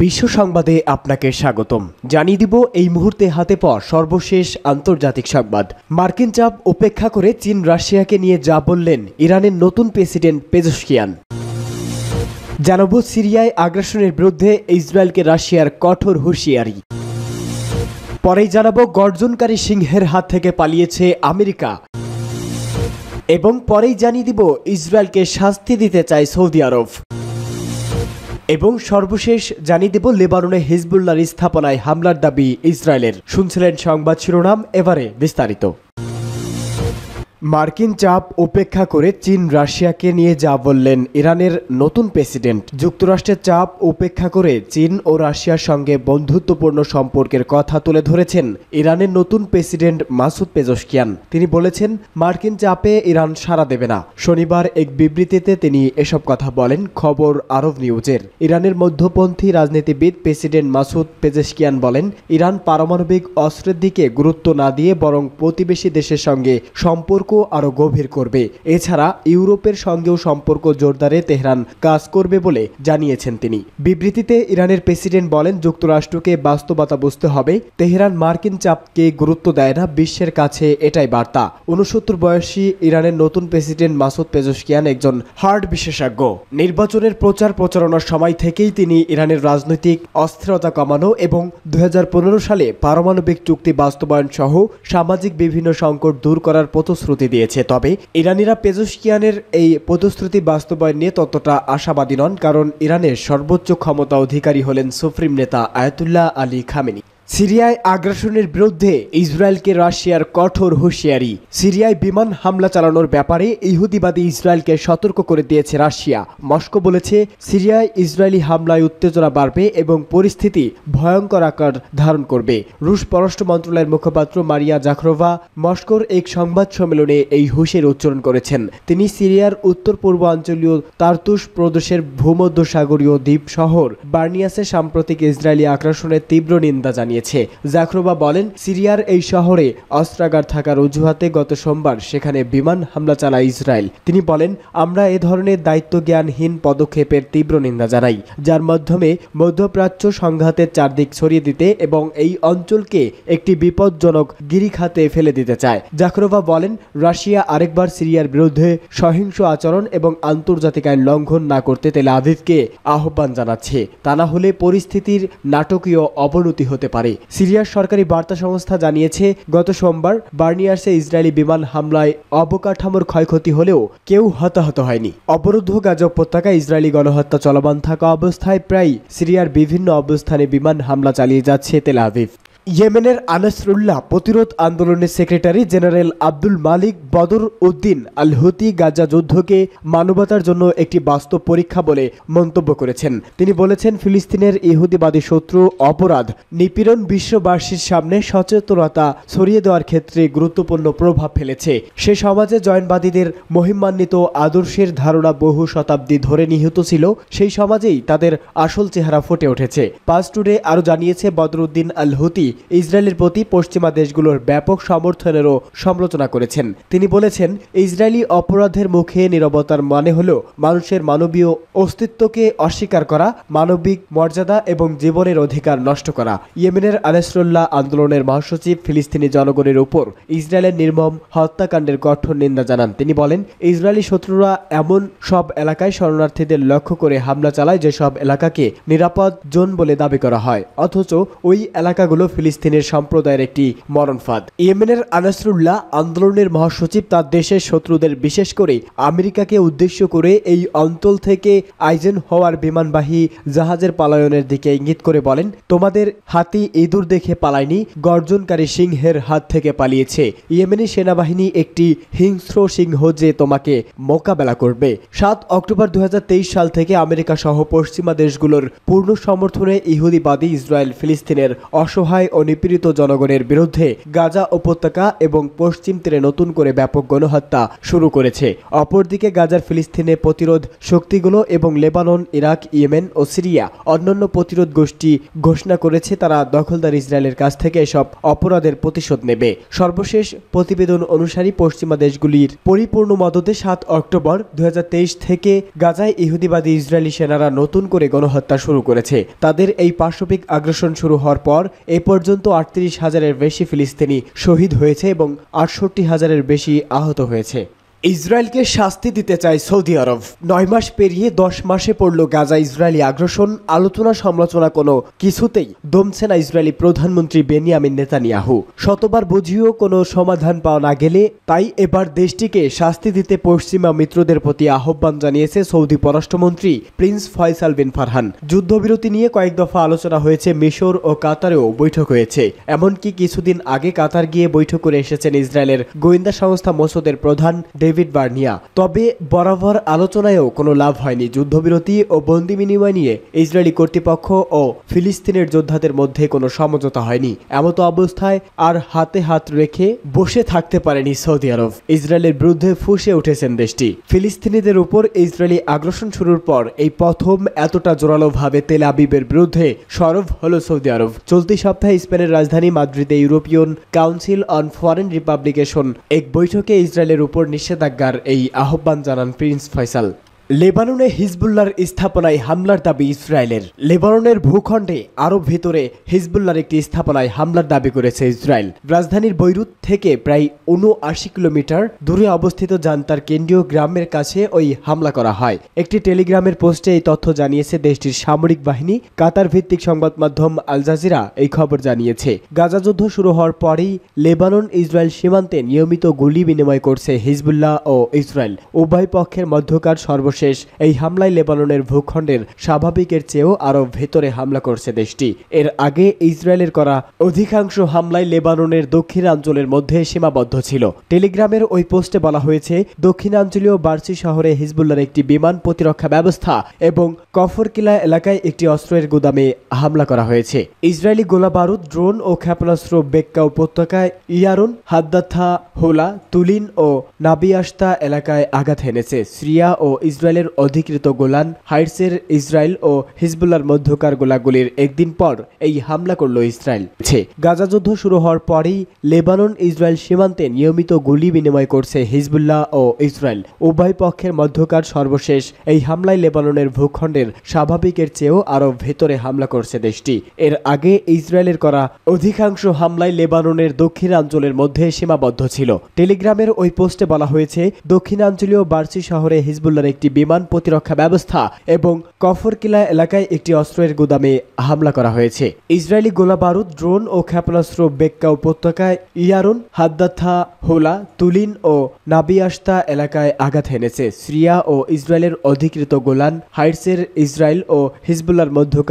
বিশ্ব সংবাদে আপনাকে স্বাগতম জানিয়ে দিব এই মুহূর্তে হাতে পাওয়া সর্বশেষ আন্তর্জাতিক সংবাদ মার্কিন চাপ উপেক্ষা করে চীন রাশিয়াকে নিয়ে যা বললেন ইরানের নতুন প্রেসিডেন্ট পেজস্কিয়ান জানাবো সিরিয়ায় আগ্রাসনের বিরুদ্ধে ইসরায়েলকে রাশিয়ার কঠোর হুঁশিয়ারি পরেই জানাবো গর্জনকারী সিংহের হাত থেকে পালিয়েছে আমেরিকা এবং পরেই জানিয়ে দিব ইসরায়েলকে শাস্তি দিতে চায় সৌদি আরব এবং সর্বশেষ জানিয়ে দেব লেবাননে হিজবুল্লার স্থাপনায় হামলার দাবি ইসরায়েলের শুনছিলেন সংবাদ শিরোনাম এবারে বিস্তারিত মার্কিন চাপ উপেক্ষা করে চীন রাশিয়াকে নিয়ে যা বললেন ইরানের নতুন প্রেসিডেন্ট যুক্তরাষ্ট্রের চাপ উপেক্ষা করে চীন ও রাশিয়ার সঙ্গে বন্ধুত্বপূর্ণ সম্পর্কের কথা তুলে ধরেছেন ইরানের নতুন প্রেসিডেন্ট মাসুদ পেজস্কিয়ান তিনি বলেছেন মার্কিন চাপে ইরান সাড়া দেবে না শনিবার এক বিবৃতিতে তিনি এসব কথা বলেন খবর আরব নিউজের ইরানের মধ্যপন্থী রাজনীতিবিদ প্রেসিডেন্ট মাসুদ পেজস্কিয়ান বলেন ইরান পারমাণবিক অস্ত্রের দিকে গুরুত্ব না দিয়ে বরং প্রতিবেশী দেশের সঙ্গে সম্পর্ক সম্পর্ক আরও গভীর করবে এছাড়া ইউরোপের সঙ্গেও সম্পর্ক জোরদারে তেহরান কাজ করবে বলে জানিয়েছেন তিনি বিবৃতিতে ইরানের প্রেসিডেন্ট বলেন যুক্তরাষ্ট্রকে বাস্তবতা বুঝতে হবে তেহরান মার্কিন চাপকে গুরুত্ব দেয় না বিশ্বের কাছে এটাই বার্তা উনসত্তর বয়সী ইরানের নতুন প্রেসিডেন্ট মাসুদ পেজস্কিয়ান একজন হার্ড বিশেষজ্ঞ নির্বাচনের প্রচার প্রচারণার সময় থেকেই তিনি ইরানের রাজনৈতিক অস্থিরতা কমানো এবং দু সালে পারমাণবিক চুক্তি বাস্তবায়ন সহ সামাজিক বিভিন্ন সংকট দূর করার প্রতিশ্রুতি প্রতিশ্রুতি দিয়েছে তবে ইরানিরা পেজুশকিয়ানের এই প্রতিশ্রুতি বাস্তবায়ন নিয়ে ততটা আশাবাদী নন কারণ ইরানের সর্বোচ্চ ক্ষমতা অধিকারী হলেন সুপ্রিম নেতা আয়াতুল্লাহ আলী খামেনি সিরিয়ায় আগ্রাসনের বিরুদ্ধে ইসরায়েলকে রাশিয়ার কঠোর হুঁশিয়ারি সিরিয়ায় বিমান হামলা চালানোর ব্যাপারে ইহুদিবাদী ইসরায়েলকে সতর্ক করে দিয়েছে রাশিয়া মস্কো বলেছে সিরিয়ায় ইসরায়েলি হামলায় উত্তেজনা বাড়বে এবং পরিস্থিতি ভয়ঙ্কর আকার ধারণ করবে রুশ পররাষ্ট্র মন্ত্রণালয়ের মুখপাত্র মারিয়া জাখরোভা মস্কোর এক সংবাদ সম্মেলনে এই হুঁশের উচ্চারণ করেছেন তিনি সিরিয়ার উত্তর পূর্বাঞ্চলীয় তার্তুস প্রদেশের ভূমধ্যসাগরীয় দ্বীপ শহর বার্নিয়াসে সাম্প্রতিক ইসরায়েলি আগ্রাসনের তীব্র নিন্দা জানিয়েছেন দিয়েছে জাখরোবা বলেন সিরিয়ার এই শহরে অস্ত্রাগার থাকার অজুহাতে গত সোমবার সেখানে বিমান হামলা চালায় ইসরায়েল তিনি বলেন আমরা এ ধরনের দায়িত্ব জ্ঞানহীন পদক্ষেপের তীব্র নিন্দা জানাই যার মাধ্যমে মধ্যপ্রাচ্য সংঘাতের চারদিক ছড়িয়ে দিতে এবং এই অঞ্চলকে একটি বিপজ্জনক গিরিখাতে ফেলে দিতে চায় জাখরোভা বলেন রাশিয়া আরেকবার সিরিয়ার বিরুদ্ধে সহিংস আচরণ এবং আন্তর্জাতিক আইন লঙ্ঘন না করতে তেল আদিতকে আহ্বান জানাচ্ছে তা না হলে পরিস্থিতির নাটকীয় অবনতি হতে পারে সিরিয়ার সরকারি বার্তা সংস্থা জানিয়েছে গত সোমবার বার্নিয়ার্সে ইসরায়েলি বিমান হামলায় অবকাঠামোর ক্ষয়ক্ষতি হলেও কেউ হতাহত হয়নি অবরুদ্ধ গাজা উপত্যকায় ইসরায়েলি গণহত্যা চলমান থাকা অবস্থায় প্রায় সিরিয়ার বিভিন্ন অবস্থানে বিমান হামলা চালিয়ে যাচ্ছে তেল ইয়েমেনের আনাসরুল্লাহ প্রতিরোধ আন্দোলনের secretary general Abdul Malik Badruddin al Houthi Gaza যুদ্ধকে মানবতার জন্য একটি বাস্তব পরীক্ষা বলে মন্তব্য করেছেন তিনি বলেছেন ফিলিস্তিনের ইহুদিবাদী শত্রু অপরাধ নিপীড়ন বিশ্ববাসীর সামনে সচেতনতা ছড়িয়ে দেওয়ার ক্ষেত্রে গুরুত্বপূর্ণ প্রভাব ফেলেছে সে সমাজে জয়নবাদীদের মহিমান্বিত আদর্শের ধারণা বহু শতাব্দী ধরে নিহিত ছিল সেই সমাজেই তাদের আসল চেহারা ফুটে উঠেছে পাস টুডে আরও জানিয়েছে বদরউদ্দিন আল হুতি ইসরায়েলের প্রতি পশ্চিমা দেশগুলোর ব্যাপক সমর্থনেরও সমালোচনা করেছেন তিনি বলেছেন ইসরায়েলি অপরাধের মুখে নিরবতার মানে হল মানুষের মানবীয় অস্তিত্বকে অস্বীকার করা মানবিক মর্যাদা এবং জীবনের অধিকার নষ্ট করা ইয়েমেনের আলেসরুল্লাহ আন্দোলনের মহাসচিব ফিলিস্তিনি জনগণের উপর ইসরায়েলের নির্মম হত্যাকাণ্ডের কঠোর নিন্দা জানান তিনি বলেন ইসরায়েলি শত্রুরা এমন সব এলাকায় শরণার্থীদের লক্ষ্য করে হামলা চালায় যেসব এলাকাকে নিরাপদ জোন বলে দাবি করা হয় অথচ ওই এলাকাগুলো ফিলিস্তিনের সম্প্রদায়ের একটি মরণফাঁদ ইয়েমেনের আনাসরুল্লাহ আন্দোলনের মহাসচিব তার দেশের শত্রুদের বিশেষ করে আমেরিকাকে উদ্দেশ্য করে এই অঞ্চল থেকে আইজেন হওয়ার বিমানবাহী জাহাজের পালায়নের দিকে ইঙ্গিত করে বলেন তোমাদের হাতি ইঁদুর দেখে পালায়নি গর্জনকারী সিংহের হাত থেকে পালিয়েছে ইয়েমেনি সেনাবাহিনী একটি হিংস্র সিংহ যে তোমাকে মোকাবেলা করবে সাত অক্টোবর দু সাল থেকে আমেরিকা সহ পশ্চিমা দেশগুলোর পূর্ণ সমর্থনে ইহুদিবাদী ইসরায়েল ফিলিস্তিনের অসহায় ও নিপীড়িত জনগণের বিরুদ্ধে গাজা উপত্যকা এবং পশ্চিম তীরে নতুন করে ব্যাপক গণহত্যা শুরু করেছে অপরদিকে গাজার ফিলিস্তিনে প্রতিরোধ শক্তিগুলো এবং লেবানন ইরাক ইয়েমেন ও সিরিয়া অন্যান্য প্রতিরোধ গোষ্ঠী ঘোষণা করেছে তারা দখলদার ইসরায়েলের কাছ থেকে এসব অপরাধের প্রতিশোধ নেবে সর্বশেষ প্রতিবেদন অনুসারী পশ্চিমা দেশগুলির পরিপূর্ণ মদতে সাত অক্টোবর দু থেকে গাজায় ইহুদিবাদী ইসরায়েলি সেনারা নতুন করে গণহত্যা শুরু করেছে তাদের এই পার্শ্ববিক আগ্রাসন শুরু হওয়ার পর এরপর পর্যন্ত আটত্রিশ হাজারের বেশি ফিলিস্তিনি শহীদ হয়েছে এবং আটষট্টি হাজারের বেশি আহত হয়েছে ইসরায়েলকে শাস্তি দিতে চায় সৌদি আরব নয় মাস পেরিয়ে দশ মাসে পড়ল গাজা ইসরায়েলি আগ্রাসন আলোচনা সমালোচনা কোনো কিছুতেই দমছে না ইসরায়েলি প্রধানমন্ত্রী বেনিয়ামিন নেতানিয়াহু শতবার বুঝিয়েও কোনো সমাধান পাওয়া না গেলে তাই এবার দেশটিকে শাস্তি দিতে পশ্চিমা মিত্রদের প্রতি আহ্বান জানিয়েছে সৌদি পররাষ্ট্রমন্ত্রী প্রিন্স ফয়সাল বিন ফারহান যুদ্ধবিরতি নিয়ে কয়েক দফা আলোচনা হয়েছে মিশর ও কাতারেও বৈঠক হয়েছে এমনকি কিছুদিন আগে কাতার গিয়ে বৈঠক করে এসেছেন ইসরায়েলের গোয়েন্দা সংস্থা মোসদের প্রধান ডেভিড ডেভিড বার্নিয়া তবে বরাবর আলোচনায়ও কোনো লাভ হয়নি যুদ্ধবিরতি ও বন্দি বিনিময় নিয়ে ইসরায়েলি কর্তৃপক্ষ ও ফিলিস্তিনের যোদ্ধাদের মধ্যে কোনো সমঝোতা হয়নি এমতো অবস্থায় আর হাতে হাত রেখে বসে থাকতে পারেনি সৌদি আরব ইসরায়েলের বিরুদ্ধে ফুসে উঠেছেন দেশটি ফিলিস্তিনিদের উপর ইসরায়েলি আগ্রাসন শুরুর পর এই প্রথম এতটা জোরালোভাবে তেল আবিবের বিরুদ্ধে সরব হল সৌদি আরব চলতি সপ্তাহে স্পেনের রাজধানী মাদ্রিদে European Council on Foreign republication এক বৈঠকে ইসরায়েলের উপর নিষেধ নিষেধাজ্ঞার এই আহ্বান জানান প্রিন্স ফয়সাল লেবাননে হিজবুল্লার স্থাপনায় হামলার দাবি ইসরায়েলের লেবাননের ভূখণ্ডে আরও ভেতরে হিজবুল্লার একটি স্থাপনায় হামলার দাবি করেছে ইসরায়েল রাজধানীর বৈরুত থেকে প্রায় উনআশি কিলোমিটার দূরে অবস্থিত জান্তার কেন্দ্রীয় গ্রামের কাছে ওই হামলা করা হয় একটি টেলিগ্রামের পোস্টে এই তথ্য জানিয়েছে দেশটির সামরিক বাহিনী কাতার ভিত্তিক সংবাদ মাধ্যম আলজাজিরা এই খবর জানিয়েছে গাজা যুদ্ধ শুরু হওয়ার পরেই লেবানন ইসরায়েল সীমান্তে নিয়মিত গুলি বিনিময় করছে হিজবুল্লাহ ও ইসরায়েল উভয় পক্ষের মধ্যকার সর্বশেষ সর্বশেষ এই হামলায় লেবাননের ভূখণ্ডের স্বাভাবিকের চেয়েও আরও ভেতরে হামলা করছে দেশটি এর আগে ইসরায়েলের করা অধিকাংশ হামলায় লেবাননের দক্ষিণাঞ্চলের মধ্যে সীমাবদ্ধ ছিল টেলিগ্রামের ওই পোস্টে বলা হয়েছে দক্ষিণাঞ্চলীয় বার্সি শহরে হিজবুল্লার একটি বিমান প্রতিরক্ষা ব্যবস্থা এবং কফরকিলা এলাকায় একটি অস্ত্রের গুদামে হামলা করা হয়েছে ইসরায়েলি গোলাবারুদ ড্রোন ও ক্ষেপণাস্ত্র বেক্কা উপত্যকায় ইয়ারুন হাদ্দাথা হোলা তুলিন ও নাবিয়াস্তা এলাকায় আঘাত হেনেছে সিরিয়া ও ইসরায়েল ইসরায়েলের অধিকৃত গোলান হাইটসের ইসরায়েল ও হিজবুল্লার মধ্যকার গোলাগুলির একদিন পর এই হামলা করল ইসরায়েল গাজা যুদ্ধ শুরু হওয়ার পরেই লেবানন ইসরায়েল সীমান্তে নিয়মিত গুলি বিনিময় করছে হিজবুল্লাহ ও ইসরায়েল উভয় পক্ষের মধ্যকার সর্বশেষ এই হামলায় লেবাননের ভূখণ্ডের স্বাভাবিকের চেয়েও আরও ভেতরে হামলা করছে দেশটি এর আগে ইসরায়েলের করা অধিকাংশ হামলায় লেবাননের দক্ষিণাঞ্চলের মধ্যে সীমাবদ্ধ ছিল টেলিগ্রামের ওই পোস্টে বলা হয়েছে দক্ষিণাঞ্চলীয় বার্সি শহরে হিজবুল্লার একটি বিমান প্রতিরক্ষা ব্যবস্থা এবং কফর কিলা এলাকায় একটি অস্ত্রের গুদামে হামলা করা হয়েছে ইসরায়েলি গোলা বারুদ ড্রোন ও ক্ষেপণাস্ত্র বেক্কা উপত্যকায় ইয়ারুন হাদ্দাথা হোলা তুলিন ও নাবিয়াস্তা এলাকায় আঘাত এনেছে সিরিয়া ও ইসরায়েলের অধিকৃত গোলান হাইটসের ইসরায়েল ও হিজবুল্লার মধ্যকার